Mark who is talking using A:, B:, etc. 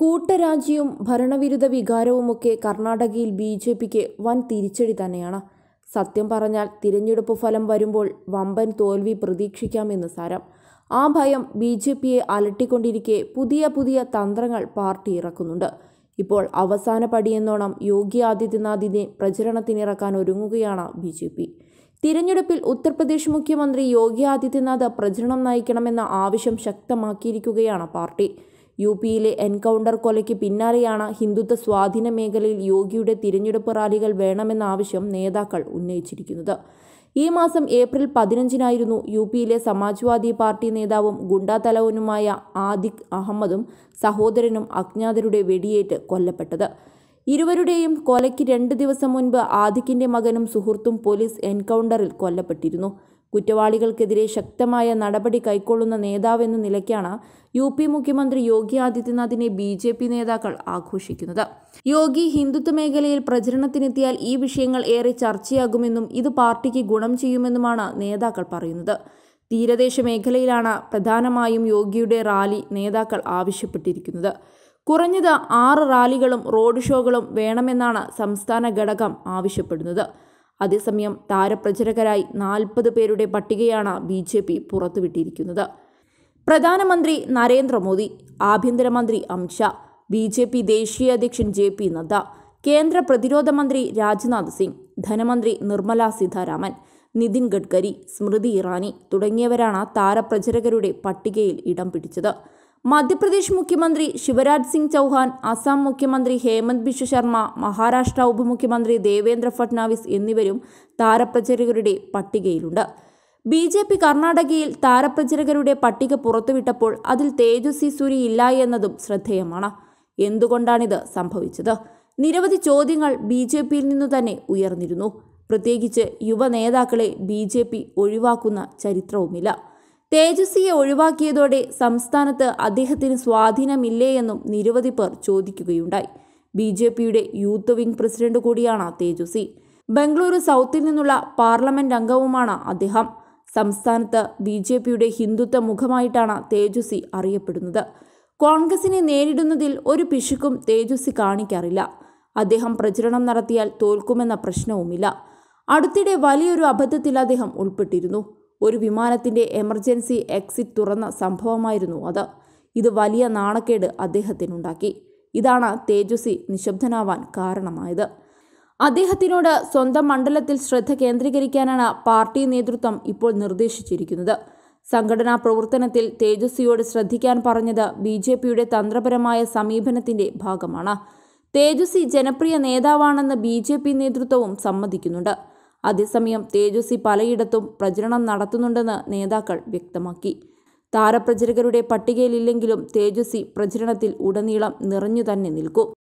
A: കൂട്ടരാജ്യവും ഭരണവിരുദ്ധ വികാരവുമൊക്കെ കർണാടകയിൽ B J പിക്ക് വൻ തിരിച്ചടി തന്നെയാണ് സത്യം പറഞ്ഞാൽ തിരഞ്ഞെടുപ്പ് ഫലം വരുമ്പോൾ വമ്പൻ തോൽവി പ്രതീക്ഷിക്കാമെന്ന് സാരം ആ ഭയം ബി ജെ പിയെ അലട്ടിക്കൊണ്ടിരിക്കെ പുതിയ പുതിയ തന്ത്രങ്ങൾ പാർട്ടി ഇറക്കുന്നുണ്ട് ഇപ്പോൾ അവസാന പടിയെന്നോണം യോഗി ആദിത്യനാഥിനെ പ്രചരണത്തിനിറക്കാൻ ഒരുങ്ങുകയാണ് ബി ജെ പി തിരഞ്ഞെടുപ്പിൽ ഉത്തർപ്രദേശ് മുഖ്യമന്ത്രി യോഗി ആദിത്യനാഥ് പ്രചരണം നയിക്കണമെന്ന ആവശ്യം ശക്തമാക്കിയിരിക്കുകയാണ് പാർട്ടി യു പിയിലെ എൻകൗണ്ടർ കൊലയ്ക്ക് പിന്നാലെയാണ് ഹിന്ദുത്വ സ്വാധീന മേഖലയിൽ യോഗിയുടെ തിരഞ്ഞെടുപ്പ് റാലികൾ വേണമെന്ന ആവശ്യം നേതാക്കൾ ഉന്നയിച്ചിരിക്കുന്നത് ഈ മാസം ഏപ്രിൽ പതിനഞ്ചിനായിരുന്നു യു പിയിലെ സമാജ്വാദി പാർട്ടി നേതാവും ഗുണ്ടാതലവനുമായ ആദിഖ് അഹമ്മദും സഹോദരനും അജ്ഞാതരുടെ വെടിയേറ്റ് കൊല്ലപ്പെട്ടത് ഇരുവരുടെയും കൊലയ്ക്ക് രണ്ട് ദിവസം മുൻപ് ആദിഖിന്റെ മകനും സുഹൃത്തും പോലീസ് എൻകൗണ്ടറിൽ കൊല്ലപ്പെട്ടിരുന്നു കുറ്റവാളികൾക്കെതിരെ ശക്തമായ നടപടി കൈക്കൊള്ളുന്ന നേതാവെന്ന നിലയ്ക്കാണ് യു പി മുഖ്യമന്ത്രി യോഗി ആദിത്യനാഥിനെ ബി ജെ പി നേതാക്കൾ ആഘോഷിക്കുന്നത് യോഗി ഹിന്ദുത്വ മേഖലയിൽ പ്രചരണത്തിനെത്തിയാൽ ഈ വിഷയങ്ങൾ ഏറെ ചർച്ചയാകുമെന്നും ഇത് പാർട്ടിക്ക് ഗുണം ചെയ്യുമെന്നുമാണ് നേതാക്കൾ പറയുന്നത് തീരദേശ മേഖലയിലാണ് പ്രധാനമായും യോഗിയുടെ റാലി നേതാക്കൾ ആവശ്യപ്പെട്ടിരിക്കുന്നത് കുറഞ്ഞത് ആറ് റാലികളും റോഡ് ഷോകളും വേണമെന്നാണ് സംസ്ഥാന ഘടകം ആവശ്യപ്പെടുന്നത് അതേസമയം താരപ്രചരകരായി നാൽപ്പത് പേരുടെ പട്ടികയാണ് ബി ജെ പി പുറത്തുവിട്ടിരിക്കുന്നത് പ്രധാനമന്ത്രി നരേന്ദ്രമോദി ആഭ്യന്തരമന്ത്രി അമിത്ഷാ ബി ജെ പി ദേശീയ അധ്യക്ഷൻ ജെ പി നദ്ദ കേന്ദ്ര പ്രതിരോധ മന്ത്രി രാജ്നാഥ് സിംഗ് ധനമന്ത്രി നിർമ്മല സീതാരാമൻ നിതിൻ ഗഡ്കരി സ്മൃതി ഇറാനി തുടങ്ങിയവരാണ് താരപ്രചരകരുടെ പട്ടികയിൽ ഇടം പിടിച്ചത് മധ്യപ്രദേശ് മുഖ്യമന്ത്രി ശിവരാജ് സിംഗ് ചൗഹാൻ അസം മുഖ്യമന്ത്രി ഹേമന്ത് ബിശ്വ ശർമ്മ മഹാരാഷ്ട്ര ഉപമുഖ്യമന്ത്രി ദേവേന്ദ്ര ഫട്നാവിസ് എന്നിവരും താരപ്രചരകരുടെ പട്ടികയിലുണ്ട് ബി ജെ പി കർണാടകയിൽ താരപ്രചരകരുടെ പട്ടിക പുറത്തുവിട്ടപ്പോൾ അതിൽ തേജസ്വി സൂരി ഇല്ല എന്നതും ശ്രദ്ധേയമാണ് എന്തുകൊണ്ടാണിത് സംഭവിച്ചത് നിരവധി ചോദ്യങ്ങൾ ബി ജെ പിയിൽ നിന്നു തന്നെ ഉയർന്നിരുന്നു പ്രത്യേകിച്ച് യുവ നേതാക്കളെ ബി ജെ പി ഒഴിവാക്കുന്ന ചരിത്രവുമില്ല തേജസ്വിയെ ഒഴിവാക്കിയതോടെ സംസ്ഥാനത്ത് അദ്ദേഹത്തിന് സ്വാധീനമില്ലേ എന്നും നിരവധി പേർ ചോദിക്കുകയുണ്ടായി ബി ജെ പിയുടെ യൂത്ത് വിംഗ് പ്രസിഡന്റ് കൂടിയാണ് തേജസ്വി ബംഗളൂരു സൗത്തിൽ നിന്നുള്ള പാർലമെന്റ് അംഗവുമാണ് അദ്ദേഹം സംസ്ഥാനത്ത് ബി ജെ പിയുടെ ഹിന്ദുത്വ മുഖമായിട്ടാണ് തേജസ്വി അറിയപ്പെടുന്നത് കോൺഗ്രസിനെ നേരിടുന്നതിൽ ഒരു പിശുക്കും തേജസ്വി കാണിക്കാറില്ല അദ്ദേഹം പ്രചരണം നടത്തിയാൽ തോൽക്കുമെന്ന പ്രശ്നവുമില്ല അടുത്തിടെ വലിയൊരു അബദ്ധത്തിൽ അദ്ദേഹം ഉൾപ്പെട്ടിരുന്നു ഒരു വിമാനത്തിൻ്റെ എമർജൻസി എക്സിറ്റ് തുറന്ന സംഭവമായിരുന്നു അത് ഇത് വലിയ നാണക്കേട് അദ്ദേഹത്തിനുണ്ടാക്കി ഇതാണ് തേജസ്വി നിശബ്ദനാവാൻ കാരണമായത് അദ്ദേഹത്തിനോട് സ്വന്തം മണ്ഡലത്തിൽ ശ്രദ്ധ കേന്ദ്രീകരിക്കാനാണ് പാർട്ടി നേതൃത്വം ഇപ്പോൾ നിർദ്ദേശിച്ചിരിക്കുന്നത് സംഘടനാ പ്രവർത്തനത്തിൽ തേജസ്വിയോട് ശ്രദ്ധിക്കാൻ പറഞ്ഞത് ബി ജെ പിയുടെ തന്ത്രപരമായ സമീപനത്തിന്റെ ഭാഗമാണ് തേജസ്വി ജനപ്രിയ നേതാവാണെന്ന് ബി ജെ പി നേതൃത്വവും സമ്മതിക്കുന്നുണ്ട് അതേസമയം തേജസ്വി പലയിടത്തും പ്രചരണം നടത്തുന്നുണ്ടെന്ന് നേതാക്കൾ വ്യക്തമാക്കി താരപ്രചരകരുടെ പട്ടികയിലില്ലെങ്കിലും തേജസ്വി പ്രചരണത്തിൽ ഉടനീളം നിറഞ്ഞു തന്നെ നിൽക്കും